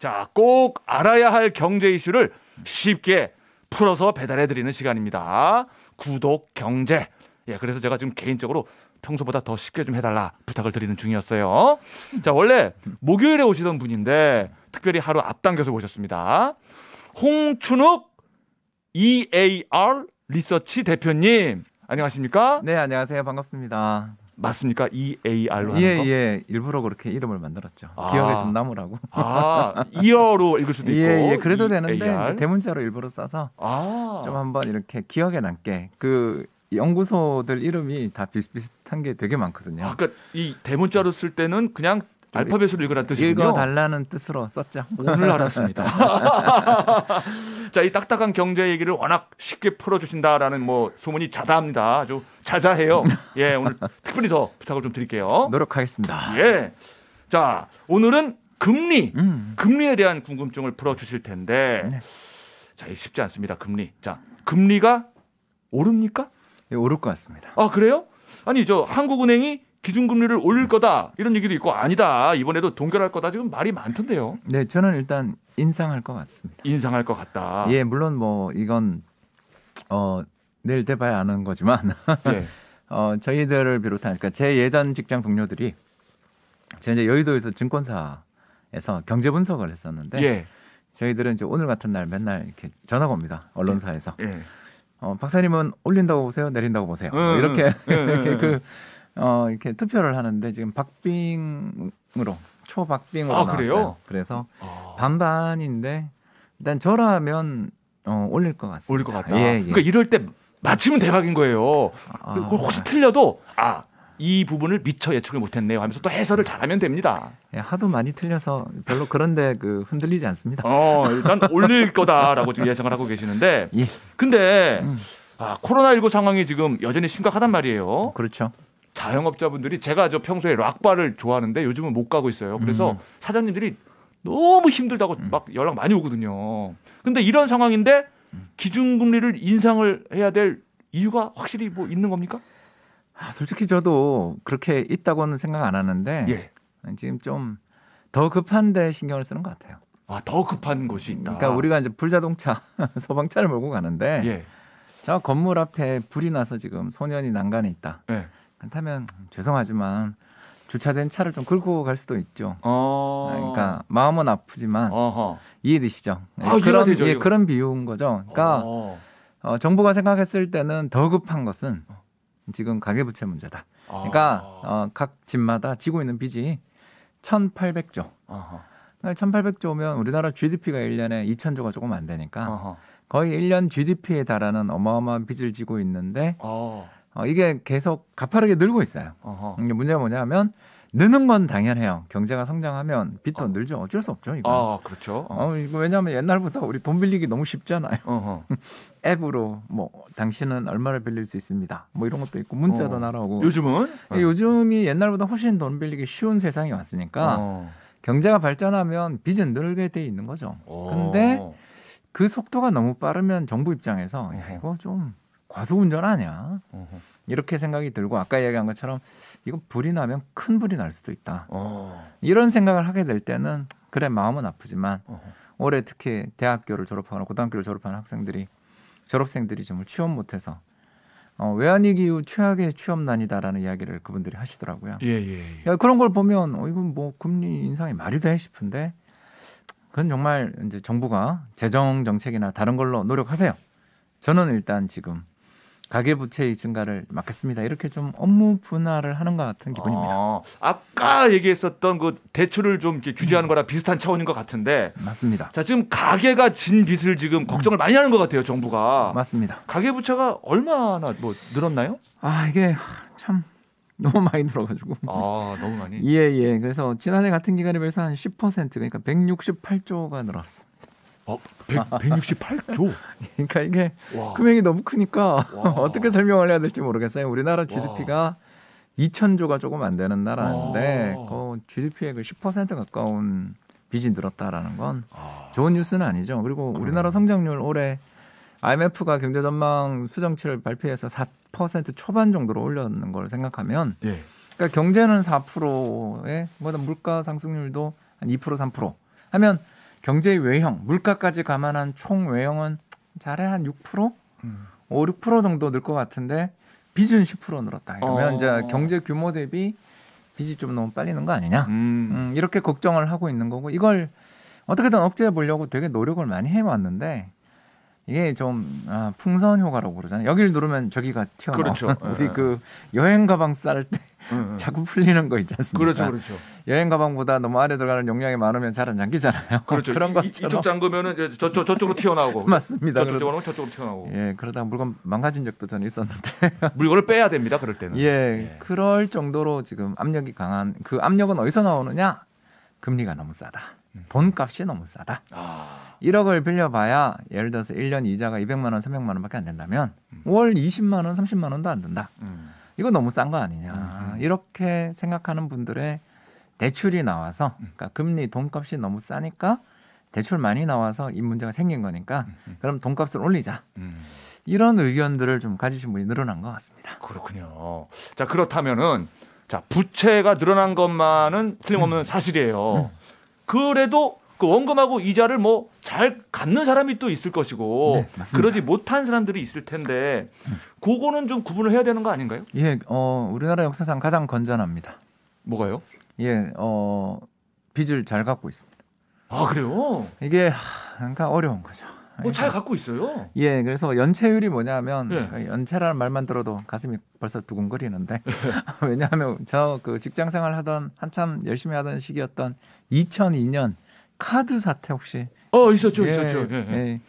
자, 꼭 알아야 할 경제 이슈를 쉽게 풀어서 배달해 드리는 시간입니다. 구독 경제. 예, 그래서 제가 지금 개인적으로 평소보다 더 쉽게 좀 해달라 부탁을 드리는 중이었어요. 자, 원래 목요일에 오시던 분인데 특별히 하루 앞당겨서 오셨습니다. 홍춘욱 EAR 리서치 대표님. 안녕하십니까? 네, 안녕하세요. 반갑습니다. 맞습니까? EAR로 하는 예, 거? 예, 일부러 그렇게 이름을 만들었죠. 아. 기억에 좀 남으라고. 아, 이어로 읽을 수도 예, 있고. 예, 예 그래도 E-A-R? 되는데 대문자로 일부러 써서 아. 좀 한번 이렇게 기억에 남게 그 연구소들 이름이 다 비슷비슷한 게 되게 많거든요. 아, 그러니까 이 대문자로 쓸 때는 그냥 아, 알파벳으로 읽으라는 뜻이군요. 읽어달라는 뜻으로 썼죠. 오늘 알았습니다. 자, 이 딱딱한 경제 얘기를 워낙 쉽게 풀어주신다라는 뭐 소문이 자자합니다 아주 자자해요. 예, 오늘 특별히 더 부탁을 좀 드릴게요. 노력하겠습니다. 예. 자, 오늘은 금리, 음. 금리에 대한 궁금증을 풀어주실 텐데, 네. 자, 쉽지 않습니다. 금리. 자, 금리가 오릅니까? 예, 오를 것 같습니다. 아, 그래요? 아니, 저 한국은행이 기준금리를 올릴 거다 이런 얘기도 있고 아니다 이번에도 동결할 거다 지금 말이 많던데요. 네, 저는 일단 인상할 것 같습니다. 인상할 것 같다. 예, 물론 뭐 이건 어 내일 돼봐야 아는 거지만 예. 어 저희들을 비롯한 그러니까 제 예전 직장 동료들이 제가 이제 여의도에서 증권사에서 경제 분석을 했었는데 예. 저희들은 이제 오늘 같은 날 맨날 이렇게 전화 옵니다 언론사에서. 예. 예. 어, 박사님은 올린다고 보세요, 내린다고 보세요. 뭐 음, 이렇게, 음, 음, 이렇그 어, 이렇게 투표를 하는데 지금 박빙으로 초박빙으로 아, 나왔어요. 그래요? 그래서 아. 반반인데 일단 저라면 어, 올릴 것 같습니다. 올릴 것 같다. 예, 예. 그러니까 이럴 때 맞히면 대박인 거예요. 아, 그걸 혹시 틀려도 아. 이 부분을 미처 예측을 못했네요 하면서 또 해설을 잘하면 됩니다. 예, 하도 많이 틀려서 별로 그런데 그 흔들리지 않습니다. 어, 일단 올릴 거다라고 지금 예상을 하고 계시는데, 예. 근데 음. 아, 코로나 19 상황이 지금 여전히 심각하단 말이에요. 그렇죠. 자영업자분들이 제가 저 평소에 락바를 좋아하는데 요즘은 못 가고 있어요. 그래서 음. 사장님들이 너무 힘들다고 음. 막 연락 많이 오거든요. 근데 이런 상황인데 음. 기준금리를 인상을 해야 될 이유가 확실히 뭐 있는 겁니까? 아, 솔직히 저도 그렇게 있다고는 생각 안 하는데 예. 지금 좀 더 급한데 신경을 쓰는 것 같아요. 아, 더 급한 곳이 있다. 그러니까 우리가 이제 불자동차 소방차를 몰고 가는데 예. 저 건물 앞에 불이 나서 지금 소년이 난간에 있다. 예. 그렇다면 죄송하지만 주차된 차를 좀 긁고 갈 수도 있죠. 어... 아, 그러니까 마음은 아프지만 어허. 이해되시죠? 네, 아, 그런 이해되죠, 예, 그런 비유인 거죠. 그러니까 어... 어, 정부가 생각했을 때는 더 급한 것은 지금 가계부채 문제다. 그러니까 아... 그러니까 어, 각 집마다 지고 있는 빚이 1,800조. 어허. 1,800조면 그러니까 우리나라 GDP가 1년에 2,000조가 조금 안 되니까 어허. 거의 1년 GDP에 달하는 어마어마한 빚을 지고 있는데. 어... 어, 이게 계속 가파르게 늘고 있어요. 이게 문제가 뭐냐면 하 느는 건 당연해요. 경제가 성장하면 빚도 어. 늘죠. 어쩔 수 없죠, 이거. 아, 그렇죠. 어. 어 이거 왜냐하면 옛날부터 우리 돈 빌리기 너무 쉽잖아요. 앱으로 뭐 당신은 얼마를 빌릴 수 있습니다. 뭐 이런 것도 있고 문자도 어. 날아오고. 요즘은? 예, 어. 요즘이 옛날보다 훨씬 돈 빌리기 쉬운 세상이 왔으니까 어. 경제가 발전하면 빚은 늘게 돼 있는 거죠. 오. 어. 근데 그 속도가 너무 빠르면 정부 입장에서 야 이거 좀 과속운전 아니야. 이렇게 생각이 들고 아까 이야기한 것처럼 이건 불이 나면 큰 불이 날 수도 있다. 어. 이런 생각을 하게 될 때는 그래 마음은 아프지만 올해 특히 대학교를 졸업하거나 고등학교를 졸업하는 학생들이 졸업생들이 정말 취업 못해서 어, 외환위기 이후 최악의 취업난이다라는 이야기를 그분들이 하시더라고요. 예, 예, 예. 그러니까 그런 걸 보면 어, 이건 뭐 금리 인상이 말이 돼 싶은데 그건 정말 이제 정부가 재정 정책이나 다른 걸로 노력하세요. 저는 일단 지금 가계부채의 증가를 막겠습니다. 이렇게 좀 업무 분할을 하는 것 같은 기분입니다. 아, 아까 얘기했었던 그 대출을 좀 이렇게 규제하는 거랑 비슷한 차원인 것 같은데 맞습니다. 자 지금 가계가 진 빚을 지금 걱정을 많이 하는 것 같아요 정부가 맞습니다. 가계부채가 얼마나 뭐 늘었나요? 아 이게 참 너무 많이 늘어가지고 아 너무 많이 예예 예. 그래서 지난해 같은 기간에 비해서 한 10% 그러니까 168조가 늘었습니다. 어, 168조. 그러니까 이게 와. 금액이 너무 크니까 어떻게 설명을 해야 될지 모르겠어요. 우리나라 GDP가 와. 2천조가 조금 안 되는 나라인데 아. 그 GDP의 그10% 가까운 빚이 늘었다라는 건 아. 좋은 뉴스는 아니죠. 그리고 우리나라 음. 성장률 올해 IMF가 경제 전망 수정치를 발표해서 4% 초반 정도로 올렸는 걸 생각하면 예. 그러니까 경제는 4%에 뭐다 물가 상승률도 한2% 3% 하면 경제 외형, 물가까지 감안한 총 외형은 잘해 한 6%? 음. 5, 6% 정도 늘 것 같은데 빚은 10% 늘었다. 이러면 어. 이제 경제 규모 대비 빚이 좀 너무 빨리 는거 아니냐. 음. 음, 이렇게 걱정을 하고 있는 거고 이걸 어떻게든 억제해 보려고 되게 노력을 많이 해왔는데 이게 좀 아, 풍선 효과라고 그러잖아요. 여기를 누르면 저기가 튀어나와. 그렇죠. 우리 예. 그 여행 가방 쌀때 음, 음. 자꾸 풀리는 거 있지 않습니까? 그렇죠, 그렇죠. 여행 가방보다 너무 안에 들어가는 용량이 많으면 잘 안 잠기잖아요. 그렇죠. 그런 것 이쪽 잠그면은 저, 저 저쪽으로 튀어나오고 맞습니다. 저쪽 으로 그렇죠. 저쪽으로 튀어나오고. 예, 그러다 물건 망가진 적도 저는 있었는데 물건을 빼야 됩니다. 그럴 때는. 예, 예, 그럴 정도로 지금 압력이 강한 그 압력은 어디서 나오느냐? 금리가 너무 싸다. 음. 돈값이 너무 싸다. 아. 1억을 빌려봐야 예를 들어서 1년 이자가 200만 원, 300만 원밖에 안 된다면 음. 월 20만 원, 30만 원도 안 된다. 음. 이거 너무 싼 거 아니냐. 음. 이렇게 생각하는 분들의 대출이 나와서 그러니까 금리 돈값이 너무 싸니까 대출 많이 나와서 이 문제가 생긴 거니까 음, 음. 그럼 돈값을 올리자. 음. 이런 의견들을 좀 가지신 분이 늘어난 것 같습니다. 그렇군요. 자 그렇다면은 자 부채가 늘어난 것만은 틀림없는 음. 사실이에요. 그래도 그 원금하고 이자를 뭐 잘 갚는 사람이 또 있을 것이고 네, 그러지 못한 사람들이 있을 텐데 그거는 좀 구분을 해야 되는 거 아닌가요? 예, 어, 우리나라 역사상 가장 건전합니다. 뭐가요? 예, 어, 빚을 잘 갚고 있습니다. 아 그래요? 이게 하, 그러니까 어려운 거죠. 뭐잘 갖고 있어요. 예, 그래서 연체율이 뭐냐면 예. 그러니까 연체라는 말만 들어도 가슴이 벌써 두근거리는데 왜냐하면 저 그 직장 생활 하던 한참 열심히 하던 시기였던 2002년 카드 사태 혹시? 어 있었죠, 예, 있었죠. 예, 예. 예.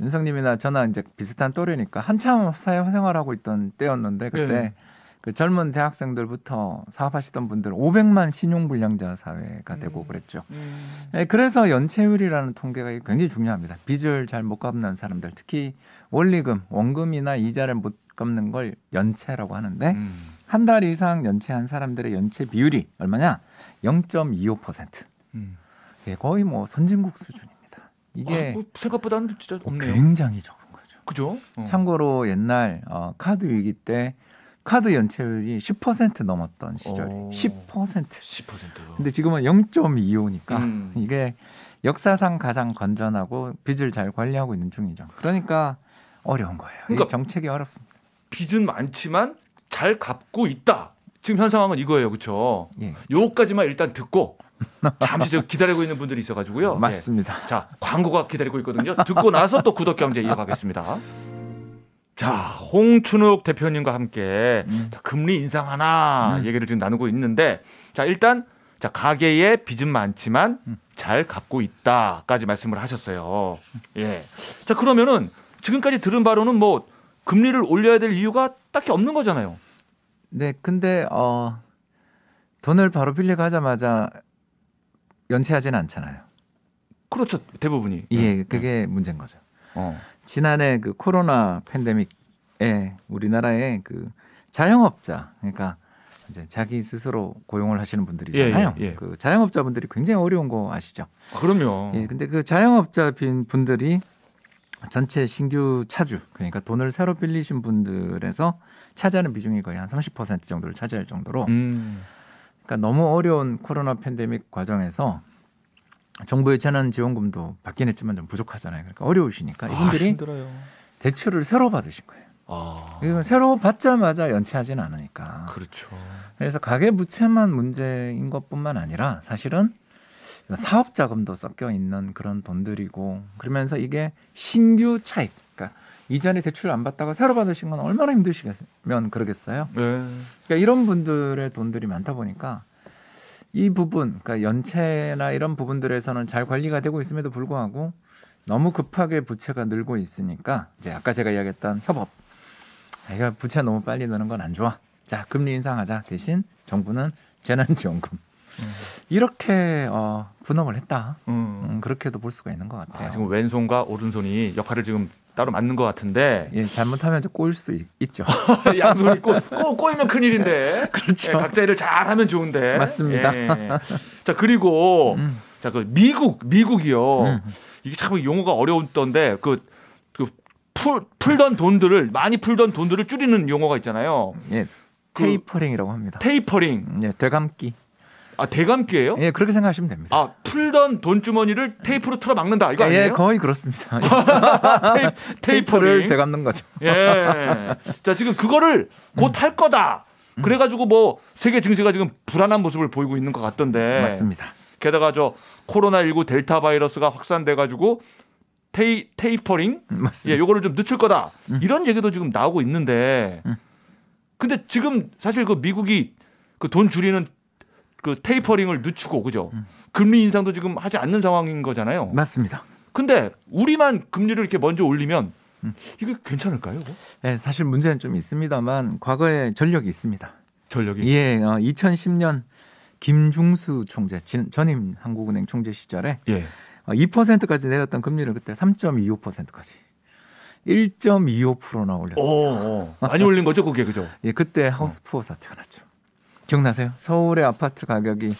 윤성님이나 저나 이제 비슷한 또래니까 한참 사회생활하고 있던 때였는데 예. 그때 그 젊은 대학생들부터 사업하시던 분들 500만 신용불량자 사회가 되고 음, 그랬죠. 음. 예, 그래서 연체율이라는 통계가 굉장히 중요합니다. 빚을 잘 못 갚는 사람들, 특히 원리금, 원금이나 이자를 못 갚는 걸 연체라고 하는데 음. 한달 이상 연체한 사람들의 연체 비율이 얼마냐? 0.25%. 음. 예, 거의 뭐 선진국 수준입니다. 이게 와, 아, 그 생각보다는 진짜 없네요. 어, 굉장히 적은 거죠. 그죠? 어. 참고로 옛날 어, 카드 위기 때 카드 연체율이 10% 넘었던 시절이 10%. 10%. 근데 지금은 0.25니까 음. 이게 역사상 가장 건전하고 빚을 잘 관리하고 있는 중이죠. 그러니까 어려운 거예요. 그러니까 정책이 어렵습니다. 빚은 많지만 잘 갚고 있다. 지금 현 상황은 이거예요, 그렇죠? 예. 요까지만 일단 듣고 잠시 저 기다리고 있는 분들이 있어가지고요. 맞습니다. 예. 자, 광고가 기다리고 있거든요. 듣고 나서 또 구독 경제 이어가겠습니다. 자, 홍춘욱 대표님과 함께 음. 자, 금리 인상 하나 음. 얘기를 지금 나누고 있는데, 자 일단 자 가계의 빚은 많지만 음. 잘 갚고 있다까지 말씀을 하셨어요. 예. 자 그러면은 지금까지 들은 바로는 뭐 금리를 올려야 될 이유가 딱히 없는 거잖아요. 네, 근데 어 돈을 바로 빌리고하자마자 연체하지는 않잖아요. 그렇죠, 대부분이. 예, 네. 그게 네. 문제인 거죠. 어. 지난해 그 코로나 팬데믹에 우리나라의 그 자영업자, 그러니까 이제 자기 스스로 고용을 하시는 분들이잖아요. 예, 예, 예. 그 자영업자분들이 굉장히 어려운 거 아시죠? 아, 그럼요. 예, 근데 그 자영업자 분들이 전체 신규 차주 그러니까 돈을 새로 빌리신 분들에서 차지하는 비중이 거의 한 30% 정도를 차지할 정도로 음. 그러니까 너무 어려운 코로나 팬데믹 과정에서 정부의 재난 지원금도 받긴 했지만 좀 부족하잖아요. 그러니까 어려우시니까 아, 이분들이 아, 대출을 새로 받으신 거예요. 아. 이건 새로 받자마자 연체하지는 않으니까. 그렇죠. 그래서 가계 부채만 문제인 것뿐만 아니라 사실은 사업 자금도 섞여 있는 그런 돈들이고 그러면서 이게 신규 차입 그러니까 이전에 대출 을안 받다가 새로 받으신 건 얼마나 힘드시겠면 으 그러겠어요. 네. 그러니까 이런 분들의 돈들이 많다 보니까 이 부분 그러니까 연체나 이런 부분들에서는 잘 관리가 되고 있음에도 불구하고 너무 급하게 부채가 늘고 있으니까 이제 아까 제가 이야기했던 협업 이거 부채 너무 빨리 느는 건 안 좋아. 자 금리 인상하자 대신 정부는 재난지원금 음. 이렇게 어, 분업을 했다. 음. 음, 그렇게도 볼 수가 있는 것 같아요. 아, 지금 왼손과 오른손이 역할을 지금 따로 맞는 것 같은데 예, 잘못하면 꼬일 수 있, 죠 양손이 뭐, 꼬, 꼬, 꼬이면 큰일인데 그렇죠. 예, 각자 일을 잘하면 좋은데 맞습니다. 예. 자 그리고 음. 자그 미국 미국이요 음. 이게 참 용어가 어려웠던데 그, 그 풀, 풀던 돈들을 많이 풀던 돈들을 줄이는 용어가 있잖아요. 예, 그 테이퍼링이라고 합니다. 테이퍼링. 예, 되감기. 아 대감기예요? 예, 그렇게 생각하시면 됩니다. 아 풀던 돈 주머니를 테이프로 틀어 막는다 이거 예, 예, 아니에요? 예, 거의 그렇습니다. 테이프, 를 대감는 거죠. 예. 자 지금 그거를 음. 곧할 거다. 음. 그래가지고 뭐 세계 증시가 지금 불안한 모습을 보이고 있는 것 같던데. 맞습니다. 게다가 저 코로나 19 델타 바이러스가 확산돼가지고 테이 테이퍼링, 음, 맞습니다. 예, 요거를 좀 늦출 거다. 음. 이런 얘기도 지금 나오고 있는데. 음. 근데 지금 사실 그 미국이 그 돈 줄이는 그 테이퍼링을 늦추고 그죠? 음. 금리 인상도 지금 하지 않는 상황인 거잖아요. 맞습니다. 근데 우리만 금리를 이렇게 먼저 올리면 음. 이게 괜찮을까요? 이 네, 사실 문제는 좀 있습니다만 과거에 전력이 있습니다. 전력이? 예, 어, 2010년 김중수 총재 전임 한국은행 총재 시절에 예. 어, 2%까지 내렸던 금리를 그때 3.25%까지 1.25%나 올렸습니다. 오, 많이 올린 거죠, 그게 그죠? 예, 그때 하우스푸어 사태가 났죠. 기억나세요? 서울의 아파트 가격이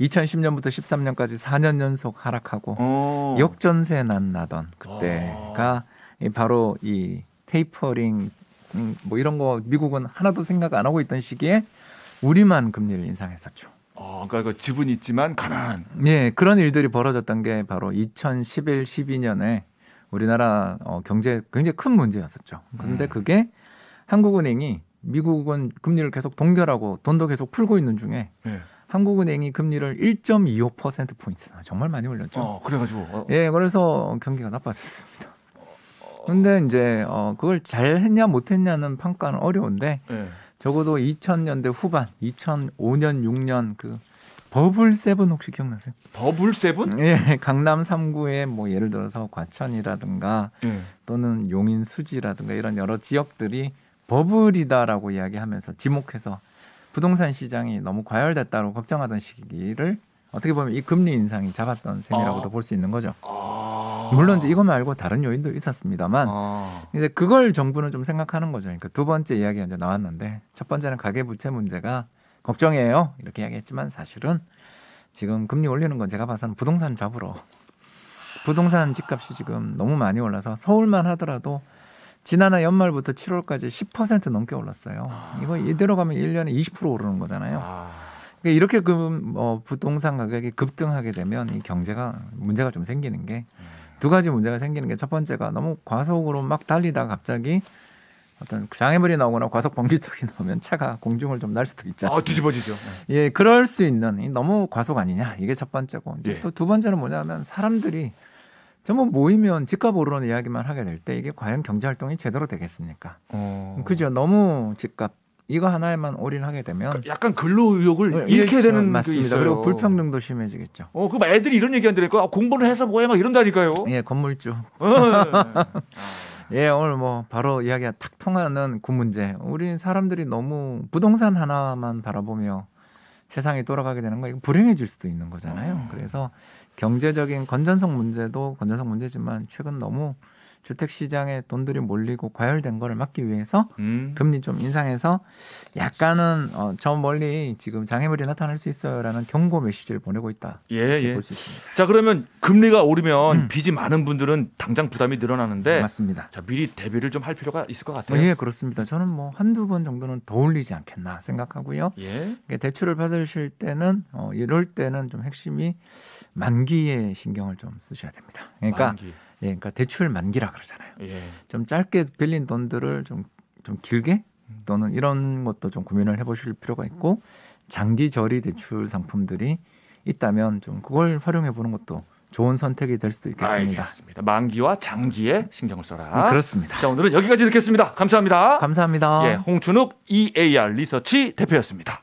2010년부터 13년까지 4년 연속 하락하고 오. 어. 역전세 난 나던 그때가 오. 어. 바로 이 테이퍼링 음, 뭐 이런 거 미국은 하나도 생각 안 하고 있던 시기에 우리만 금리를 인상했었죠. 어, 그러니까 집은 있지만 가난. 예, 그런 일들이 벌어졌던 게 바로 2011, 12년에 우리나라 어, 경제 굉장히 큰 문제였었죠. 근데 음. 그게 한국은행이 미국은 금리를 계속 동결하고 돈도 계속 풀고 있는 중에 네. 한국은행이 금리를 1.25% 포인트 정말 많이 올렸죠. 어, 그래가지고 어, 예, 그래서 경기가 나빠졌습니다. 근데 이제 어, 그걸 잘했냐 못했냐는 평가는 어려운데 네. 적어도 2000년대 후반, 2005년, 6년 그 버블 세븐 혹시 기억나세요? 버블 세븐? 예, 강남 3구에 뭐 예를 들어서 과천이라든가 네. 또는 용인 수지라든가 이런 여러 지역들이 버블이다라고 이야기하면서 지목해서 부동산 시장이 너무 과열됐다고 걱정하던 시기를 어떻게 보면 이 금리 인상이 잡았던 셈이라고도 아. 볼수 있는 거죠. 아. 물론 이제 이것 말고 다른 요인도 있었습니다만 아. 이제 그걸 정부는 좀 생각하는 거죠. 그러니까 두 번째 이야기가 이제 나왔는데 첫 번째는 가계 부채 문제가 걱정이에요 이렇게 이야기했지만 사실은 지금 금리 올리는 건 제가 봐서는 부동산 잡으러 부동산 집값이 지금 너무 많이 올라서 서울만 하더라도 지난해 연말부터 7월까지 10% 넘게 올랐어요. 아. 이거 이대로 가면 1년에 20% 오르는 거잖아요. 아. 그러니까 이렇게 그, 뭐 부동산 가격이 급등하게 되면 이 경제가 문제가 좀 생기는 게두 음. 가지 문제가 생기는 게 첫 번째가 너무 과속으로 막 달리다가 갑자기 어떤 장애물이 나오거나 과속 방지턱이 나오면 차가 공중을 좀 날 수도 있잖않습 아, 뒤집어지죠. 예, 그럴 수 있는 너무 과속 아니냐 이게 첫 번째고 예. 또두 번째는 뭐냐면 사람들이 전부 뭐 모이면 집값 오르는 이야기만 하게 될 때 이게 과연 경제 활동이 제대로 되겠습니까? 어... 음, 그죠? 너무 집값 이거 하나에만 올인하게 되면 그러니까 약간 근로 의욕을 네, 잃게 그렇죠. 되는 맞습니다. 그 그리고 불평등도 심해지겠죠. 어, 그 애들이 이런 얘기 한다니까 아, 공부를 해서 뭐해 막 이런다니까요. 예, 건물주. 어, 예. 아. 예, 오늘 뭐 바로 이야기가 탁 통하는 그 문제. 우리 사람들이 너무 부동산 하나만 바라보며 세상이 돌아가게 되는 거 이거 불행해질 수도 있는 거잖아요. 음. 그래서 경제적인 건전성 문제도 건전성 문제지만 최근 너무 주택 시장에 돈들이 몰리고 과열된 거를 막기 위해서 음. 금리 좀 인상해서 약간은 어, 저 멀리 지금 장애물이 나타날 수 있어요라는 경고 메시지를 보내고 있다. 예, 예. 볼수 있습니다. 자, 그러면 금리가 오르면 음. 빚이 많은 분들은 당장 부담이 늘어나는데 네, 맞습니다. 자, 미리 대비를 좀 할 필요가 있을 것 같아요. 어, 예, 그렇습니다. 저는 뭐 한두 번 정도는 더 올리지 않겠나 생각하고요. 예. 대출을 받으실 때는 어, 이럴 때는 좀 핵심이 만기에 신경을 좀 쓰셔야 됩니다. 그러니까 만기. 예, 그러니까 대출 만기라 그러잖아요. 예. 좀 짧게 빌린 돈들을 좀 좀 길게 음. 또는 이런 것도 좀 고민을 해보실 필요가 있고 장기 저리 대출 상품들이 있다면 좀 그걸 활용해 보는 것도 좋은 선택이 될 수도 있겠습니다. 알겠습니다. 만기와 장기에 신경을 써라. 네, 그렇습니다. 자 오늘은 여기까지 듣겠습니다. 감사합니다. 감사합니다. 예, 홍춘욱 EAR 리서치 대표였습니다.